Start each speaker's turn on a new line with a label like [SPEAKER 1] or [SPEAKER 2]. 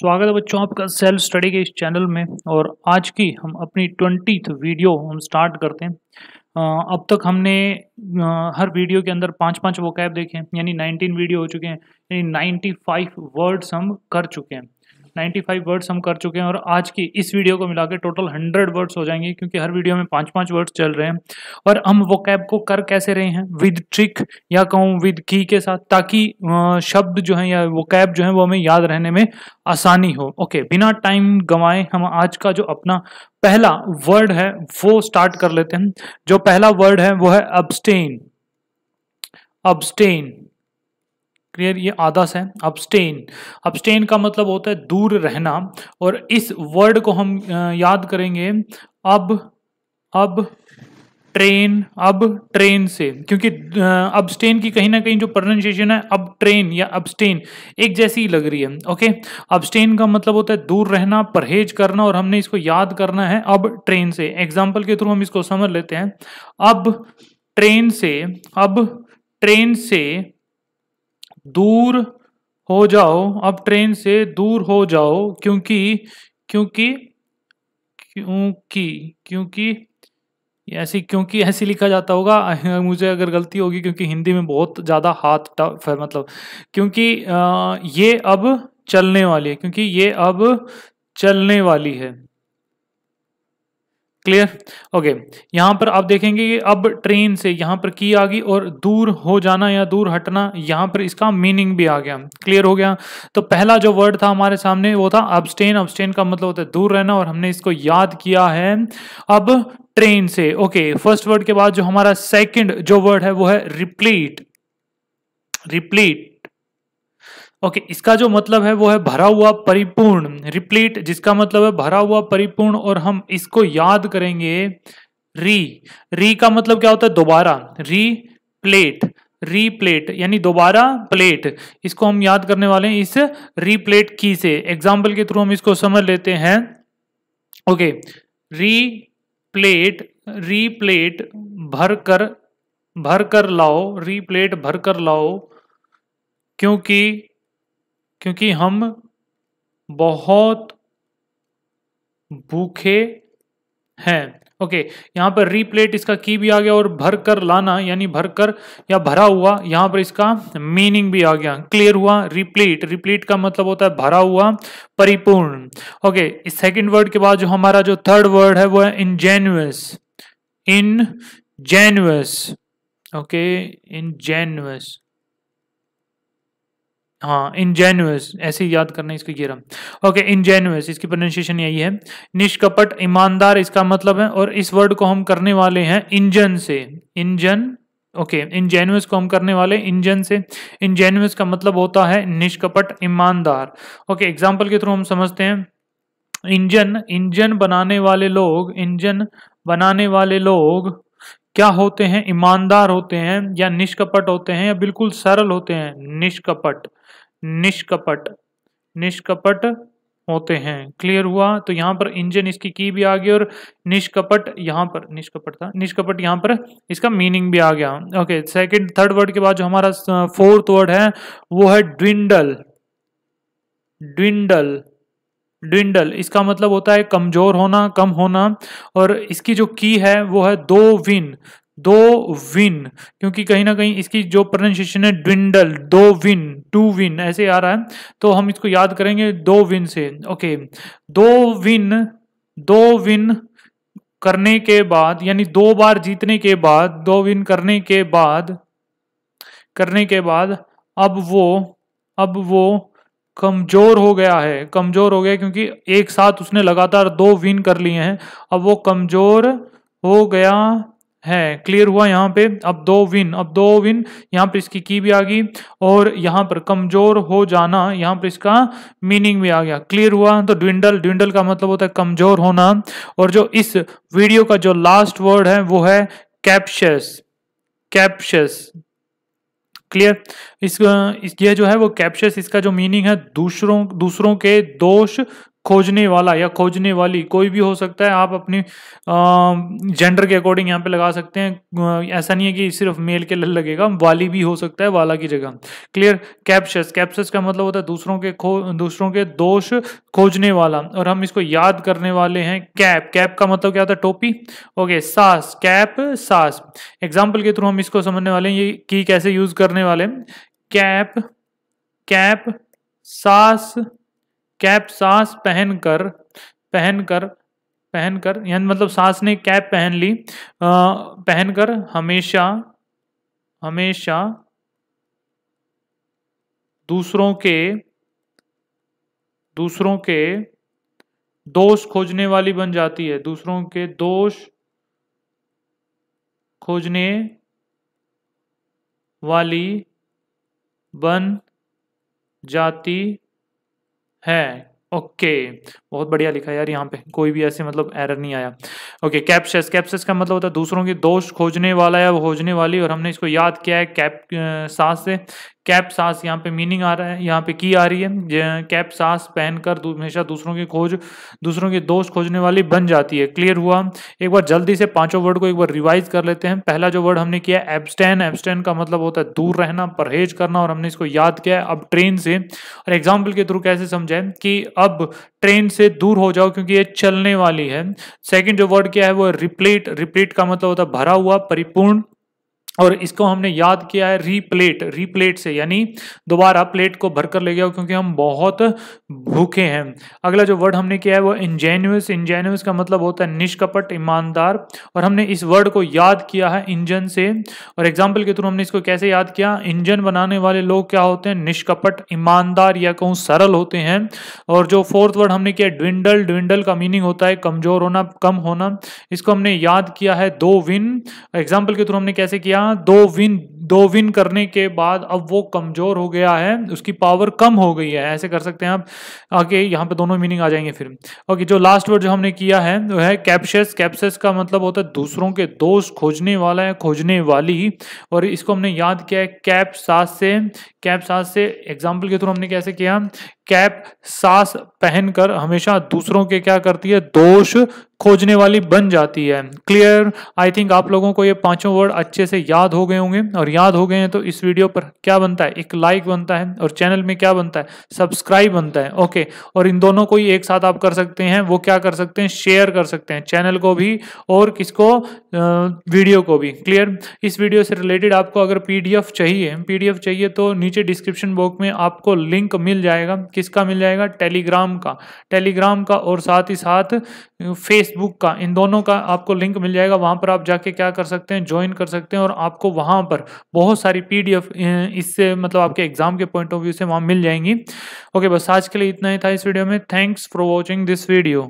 [SPEAKER 1] स्वागत है बच्चों आपका सेल्फ स्टडी के इस चैनल में और आज की हम अपनी ट्वेंटी वीडियो हम स्टार्ट करते हैं अब तक हमने हर वीडियो के अंदर पांच पांच वो देखे हैं यानी 19 वीडियो हो चुके हैं यानी 95 वर्ड्स हम कर चुके हैं 95 वर्ड्स हम कर चुके हैं और आज की इस वीडियो को मिला के टोटल 100 वर्ड्स हो जाएंगे क्योंकि हर वीडियो में पाँच पाँच वर्ड्स चल रहे हैं और हम वो कैब को कर कैसे रहे हैं विद ट्रिक या कहूँ विद की के साथ ताकि शब्द जो है या वो कैब जो है वो हमें याद रहने में आसानी हो ओके बिना टाइम गंवाए हम आज का जो अपना पहला वर्ड है वो स्टार्ट कर लेते हैं जो पहला वर्ड है वो है अबस्टेन अबस्टेन क्लियर ये आदस है अपस्टेन अपस्टेन का मतलब होता है दूर रहना और इस वर्ड को हम याद करेंगे अब अब ट्रेन अब ट्रेन से क्योंकि अबस्टेन की कहीं ना कहीं जो प्रोनाउंसिएशन है अब ट्रेन या अबस्टेन एक जैसी ही लग रही है ओके अबस्टेन का मतलब होता है दूर रहना परहेज करना और हमने इसको याद करना है अब ट्रेन से एग्जाम्पल के थ्रू हम इसको समझ लेते हैं अब ट्रेन से अब ट्रेन से दूर हो जाओ अब ट्रेन से दूर हो जाओ क्योंकि क्योंकि क्योंकि क्योंकि ऐसी क्योंकि ऐसे लिखा जाता होगा मुझे अगर गलती होगी क्योंकि हिंदी में बहुत ज़्यादा हाथ टफ है मतलब क्योंकि ये अब चलने वाली है क्योंकि ये अब चलने वाली है क्लियर ओके यहाँ पर आप देखेंगे कि अब ट्रेन से यहाँ पर की आ गई और दूर हो जाना या दूर हटना यहाँ पर इसका मीनिंग भी आ गया क्लियर हो गया तो पहला जो वर्ड था हमारे सामने वो था अबस्टेन अबस्टेन का मतलब होता है दूर रहना और हमने इसको याद किया है अब ट्रेन से ओके फर्स्ट वर्ड के बाद जो हमारा सेकेंड जो वर्ड है वो है रिप्लीट रिप्लीट ओके okay, इसका जो मतलब है वो है भरा हुआ परिपूर्ण रिप्लीट जिसका मतलब है भरा हुआ परिपूर्ण और हम इसको याद करेंगे री री का मतलब क्या होता है दोबारा री प्लेट री प्लेट यानी दोबारा प्लेट इसको हम याद करने वाले हैं इस प्लेट की से एग्जाम्पल के थ्रू हम इसको समझ लेते हैं ओके री प्लेट री प्लेट भर कर भर कर लाओ री प्लेट भर कर लाओ क्योंकि क्योंकि हम बहुत भूखे हैं ओके यहाँ पर रीप्लेट इसका की भी आ गया और भर कर लाना यानी भर कर या भरा हुआ यहाँ पर इसका मीनिंग भी आ गया क्लियर हुआ रिप्लेट रिप्लेट का मतलब होता है भरा हुआ परिपूर्ण ओके इस सेकंड वर्ड के बाद जो हमारा जो थर्ड वर्ड है वो है इनजेनुअस इन जेनुअस ओके इन जेनुअस हाँ इनजेन्यूस ऐसे ही याद करना इसको गिरम ओके इनजेन्यूस इसकी प्रोनाशिएशन यही है निष्कपट ईमानदार इसका मतलब है और इस वर्ड को हम करने वाले हैं इंजन से इंजन ओके इनजेन्यूस को हम करने वाले इंजन से इनजेन्यूस का मतलब होता है निष्कपट ईमानदार ओके एग्जाम्पल के थ्रू हम समझते हैं इंजन इंजन बनाने वाले लोग इंजन बनाने वाले लोग क्या होते हैं ईमानदार होते हैं या निष्कपट होते हैं या बिल्कुल सरल होते हैं निष्कपट निष्कपट निष्कपट होते हैं क्लियर हुआ तो यहाँ पर इंजन इसकी की भी आ गई और निष्कपट यहाँ पर निष्कपट था निष्कपट यहाँ पर इसका मीनिंग भी आ गया ओके सेकंड थर्ड वर्ड के बाद जो हमारा फोर्थ uh, वर्ड है वो है ड्विंडल ड्विंडल ड्विंडल इसका मतलब होता है कमजोर होना कम होना और इसकी जो की है वो है दो विन दो विन क्योंकि कहीं ना कहीं इसकी जो प्रोनाउंसिएशन है ड्विंडल दो विन टू विन ऐसे आ रहा है तो हम इसको याद करेंगे दो विन से ओके दो विन दो विन करने के बाद यानी दो बार जीतने के बाद दो विन करने के बाद करने के बाद अब वो अब वो कमजोर हो गया है कमजोर हो गया क्योंकि एक साथ उसने लगातार दो विन कर लिए हैं अब वो कमजोर हो गया है क्लियर हुआ यहाँ पे अब दो विन अब दो विन यहाँ पर इसकी की भी आ गई और यहाँ पर कमजोर हो जाना यहाँ पर इसका मीनिंग भी आ गया क्लियर हुआ तो ड्विंडल ड्विंडल का मतलब होता है कमजोर होना और जो इस वीडियो का जो लास्ट वर्ड है वो है कैप्शस कैप्शस क्लियर इस, इस ये जो है वो कैप्चर्स इसका जो मीनिंग है दूसरों दूसरों के दोष खोजने वाला या खोजने वाली कोई भी हो सकता है आप अपनी जेंडर के अकॉर्डिंग यहाँ पे लगा सकते हैं ऐसा नहीं है कि सिर्फ मेल के लगेगा वाली भी हो सकता है वाला की जगह क्लियर कैप्शस कैप्शस का मतलब होता है दूसरों के खो दूसरों के दोष खोजने वाला और हम इसको याद करने वाले हैं कैप कैप का मतलब क्या होता है टोपी ओके सास कैप सास एग्जाम्पल के थ्रू हम इसको समझने वाले हैं ये की कैसे यूज करने वाले कैप कैप सास कैप सांस पहनकर पहनकर पहनकर यानी मतलब सांस ने कैप पहन ली पहनकर हमेशा हमेशा दूसरों के दूसरों के दोष खोजने वाली बन जाती है दूसरों के दोष खोजने वाली बन जाती है ओके okay. बहुत बढ़िया लिखा यार यहाँ पे कोई भी ऐसे मतलब एरर नहीं आया ओके कैप्शस कैप्शस का मतलब होता है दूसरों के दोष खोजने वाला या खोजने वाली और हमने इसको याद किया है कैप सास से कैप सास यहाँ पे मीनिंग आ रहा है यहाँ पे की आ रही है कैप सास पहनकर हमेशा दूसरों की खोज दूसरों के दोस्त खोजने वाली बन जाती है क्लियर हुआ एक बार जल्दी से पांचों वर्ड को एक बार रिवाइज कर लेते हैं पहला जो वर्ड हमने किया एब्सटैन एबस्टैन का मतलब होता है दूर रहना परहेज करना और हमने इसको याद किया अब ट्रेन से और एग्जाम्पल के थ्रू कैसे समझाए कि अब ट्रेन से दूर हो जाओ क्योंकि ये चलने वाली है सेकेंड जो वर्ड क्या है वो रिप्लीट रिप्लीट का मतलब होता है भरा हुआ परिपूर्ण और इसको हमने याद किया है रीप्लेट रीप्लेट से यानी दोबारा प्लेट को भरकर ले गया क्योंकि हम बहुत भूखे हैं अगला जो वर्ड हमने किया है वो इंजेन्यूस इंजेन्यूस का मतलब होता है निष्कपट ईमानदार और हमने इस वर्ड को याद किया है इंजन से और एग्जाम्पल के थ्रू हमने इसको कैसे याद किया इंजन बनाने वाले लोग क्या होते हैं निष्कपट ईमानदार या कहूँ सरल होते हैं और जो फोर्थ वर्ड हमने किया ड्विंडल ड्विंडल का मीनिंग होता है कमजोर होना कम होना इसको हमने याद किया है दो विन एग्जाम्पल के थ्रू हमने कैसे किया ना दो विन दो विन करने के बाद अब वो कमज़ोर हो गया है उसकी पावर कम हो गई है ऐसे कर सकते हैं आप आगे यहाँ पे दोनों मीनिंग आ जाएंगे फिर ओके जो लास्ट वर्ड जो हमने किया है वो है कैप्शस कैप्शस का मतलब होता है दूसरों के दोष खोजने वाला है खोजने वाली और इसको हमने याद किया है कैप सास से कैप सास से एग्जाम्पल के थ्रू हमने कैसे किया कैप सास पहनकर हमेशा दूसरों के क्या करती है दोष खोजने वाली बन जाती है क्लियर आई थिंक आप लोगों को ये पांचों वर्ड अच्छे से याद हो गए होंगे और याद हो गए हैं तो इस वीडियो पर क्या बनता है एक लाइक बनता है और चैनल में क्या बनता है सब्सक्राइब बनता है ओके और इन दोनों को ही एक साथ आप कर सकते हैं वो क्या कर सकते हैं शेयर कर सकते हैं चैनल को भी और किसको वीडियो को भी क्लियर इस वीडियो से रिलेटेड आपको अगर पी चाहिए पी चाहिए तो नीचे डिस्क्रिप्शन बॉक्स में आपको लिंक मिल जाएगा किसका मिल जाएगा टेलीग्राम का टेलीग्राम का और साथ ही साथ फेसबुक का इन दोनों का आपको लिंक मिल जाएगा वहाँ पर आप जाके क्या कर सकते हैं ज्वाइन कर सकते हैं और आपको वहाँ पर बहुत सारी पी इससे मतलब आपके एग्जाम के पॉइंट ऑफ व्यू से वहाँ मिल जाएंगी ओके बस आज के लिए इतना ही था इस वीडियो में thanks for watching this video